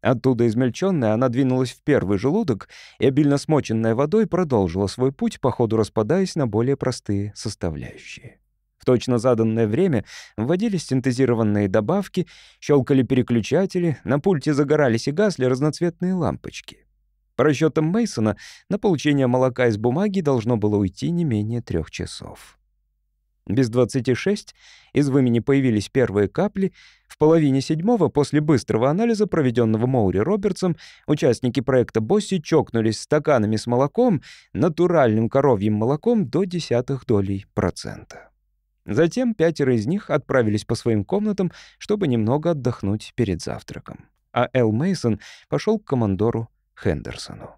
A: Оттуда измельченная, она двинулась в первый желудок и, обильно смоченная водой, продолжила свой путь, по ходу распадаясь на более простые составляющие. В точно заданное время вводились синтезированные добавки, щелкали переключатели, на пульте загорались и гасли разноцветные лампочки. По расчетам Мейсона, на получение молока из бумаги должно было уйти не менее трех часов. Без 26 из вымени появились первые капли. В половине седьмого, после быстрого анализа, проведенного Моури Робертсом, участники проекта Босси чокнулись стаканами с молоком, натуральным коровьим молоком до десятых долей процента. Затем пятеро из них отправились по своим комнатам, чтобы немного отдохнуть перед завтраком. А Эл Мейсон пошел к командору Хендерсону.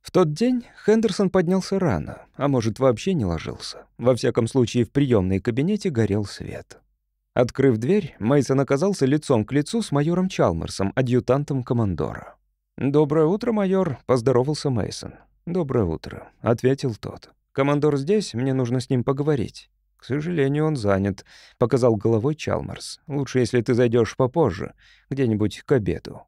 A: В тот день Хендерсон поднялся рано, а может, вообще не ложился. Во всяком случае, в приемной кабинете горел свет. Открыв дверь, Мейсон оказался лицом к лицу с майором Чалмерсом, адъютантом командора. «Доброе утро, майор», — поздоровался Мейсон. «Доброе утро», — ответил тот. «Командор здесь, мне нужно с ним поговорить». «К сожалению, он занят», — показал головой Чалмарс. «Лучше, если ты зайдешь попозже, где-нибудь к обеду».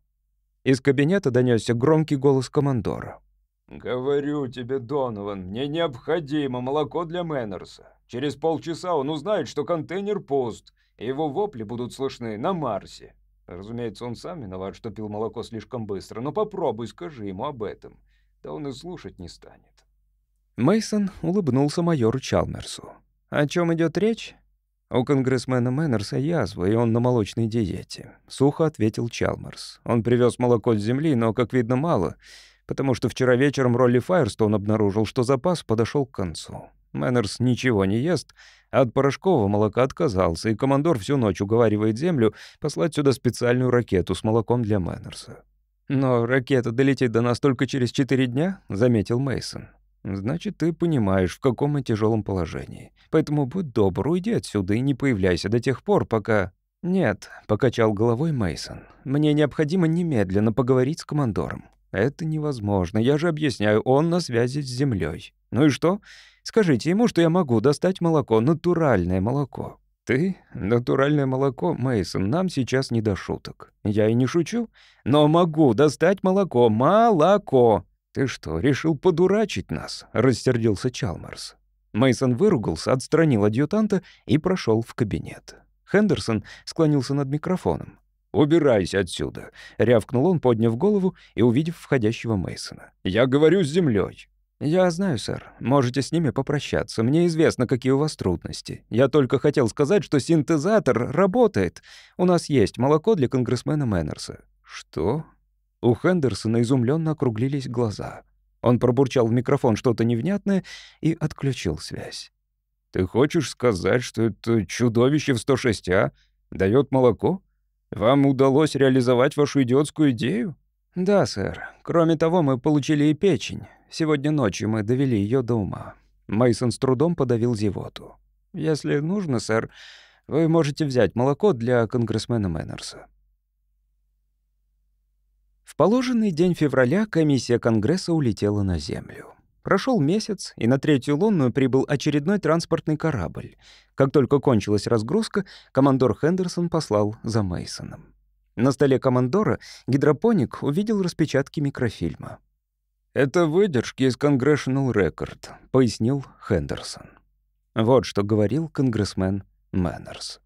A: Из кабинета донесся громкий голос командора. «Говорю тебе, Донован, мне необходимо молоко для Мэннерса. Через полчаса он узнает, что контейнер пуст, и его вопли будут слышны на Марсе. Разумеется, он сам виноват, что пил молоко слишком быстро, но попробуй скажи ему об этом. Да он и слушать не станет». Мейсон улыбнулся майору Чалмерсу. «О чем идет речь? «У конгрессмена Мэннерса язва, и он на молочной диете», — сухо ответил Чалмарс. «Он привез молоко с земли, но, как видно, мало, потому что вчера вечером Ролли Файерстоун обнаружил, что запас подошел к концу. Мэннерс ничего не ест, а от порошкового молока отказался, и командор всю ночь уговаривает Землю послать сюда специальную ракету с молоком для Мэннерса». «Но ракета долетит до нас только через четыре дня», — заметил Мейсон. Значит, ты понимаешь, в каком я тяжелом положении. Поэтому будь добр, уйди отсюда и не появляйся до тех пор, пока... Нет, покачал головой Мейсон. Мне необходимо немедленно поговорить с командором. Это невозможно, я же объясняю, он на связи с землей. Ну и что? Скажите ему, что я могу достать молоко, натуральное молоко. Ты? Натуральное молоко, Мейсон, нам сейчас не до шуток. Я и не шучу, но могу достать молоко, молоко. «Ты что, решил подурачить нас?» — Растердился Чалмарс. Мейсон выругался, отстранил адъютанта и прошел в кабинет. Хендерсон склонился над микрофоном. «Убирайся отсюда!» — рявкнул он, подняв голову и увидев входящего Мейсона. «Я говорю с землей. «Я знаю, сэр. Можете с ними попрощаться. Мне известно, какие у вас трудности. Я только хотел сказать, что синтезатор работает. У нас есть молоко для конгрессмена Мэннерса». «Что?» У Хендерсона изумленно округлились глаза. Он пробурчал в микрофон что-то невнятное и отключил связь. «Ты хочешь сказать, что это чудовище в 106А дает молоко? Вам удалось реализовать вашу идиотскую идею?» «Да, сэр. Кроме того, мы получили и печень. Сегодня ночью мы довели ее до ума». Мейсон с трудом подавил зевоту. «Если нужно, сэр, вы можете взять молоко для конгрессмена Мэннерса». В положенный день февраля комиссия Конгресса улетела на Землю. Прошел месяц, и на третью лунную прибыл очередной транспортный корабль. Как только кончилась разгрузка, командор Хендерсон послал за Мейсоном. На столе командора гидропоник увидел распечатки микрофильма. «Это выдержки из Congressional Record», — пояснил Хендерсон. Вот что говорил конгрессмен Мэннерс.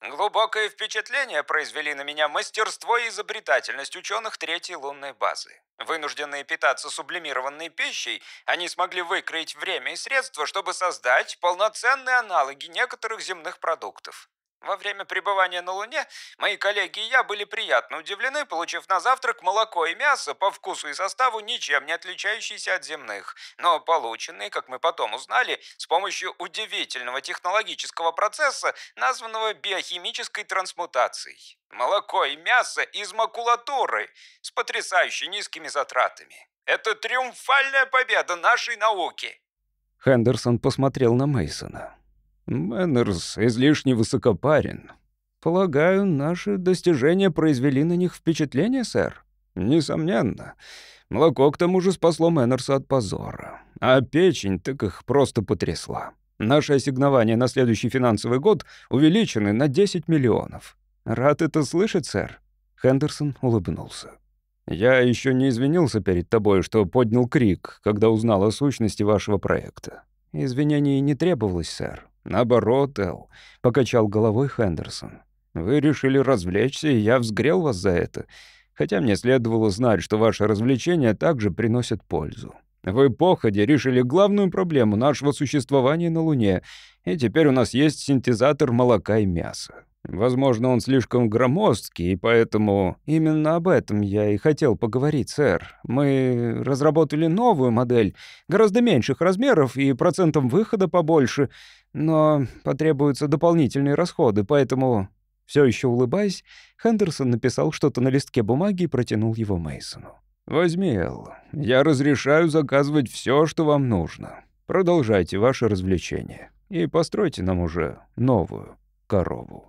A: Глубокое впечатление произвели на меня мастерство и изобретательность ученых третьей лунной базы. Вынужденные питаться сублимированной пищей, они смогли выкроить время и средства, чтобы создать полноценные аналоги некоторых земных продуктов. Во время пребывания на Луне мои коллеги и я были приятно удивлены, получив на завтрак молоко и мясо, по вкусу и составу ничем не отличающиеся от земных, но полученные, как мы потом узнали, с помощью удивительного технологического процесса, названного биохимической трансмутацией. Молоко и мясо из макулатуры с потрясающе низкими затратами. Это триумфальная победа нашей науки. Хендерсон посмотрел на Мейсона. Мэннерс излишне высокопарен. Полагаю, наши достижения произвели на них впечатление, сэр? Несомненно. Молоко к тому же спасло Мэннерса от позора. А печень так их просто потрясла. Наши ассигнования на следующий финансовый год увеличены на 10 миллионов. Рад это слышать, сэр?» Хендерсон улыбнулся. «Я еще не извинился перед тобой, что поднял крик, когда узнал о сущности вашего проекта. Извинений не требовалось, сэр. «Наоборот, Эл», — покачал головой Хендерсон. «Вы решили развлечься, и я взгрел вас за это. Хотя мне следовало знать, что ваше развлечение также приносит пользу. Вы походе решили главную проблему нашего существования на Луне, и теперь у нас есть синтезатор молока и мяса. Возможно, он слишком громоздкий, и поэтому... Именно об этом я и хотел поговорить, сэр. Мы разработали новую модель, гораздо меньших размеров и процентом выхода побольше, но потребуются дополнительные расходы, поэтому... Все еще улыбаясь, Хендерсон написал что-то на листке бумаги и протянул его Мейсону. Возьми, Эл. Я разрешаю заказывать все, что вам нужно. Продолжайте ваше развлечение и постройте нам уже новую корову.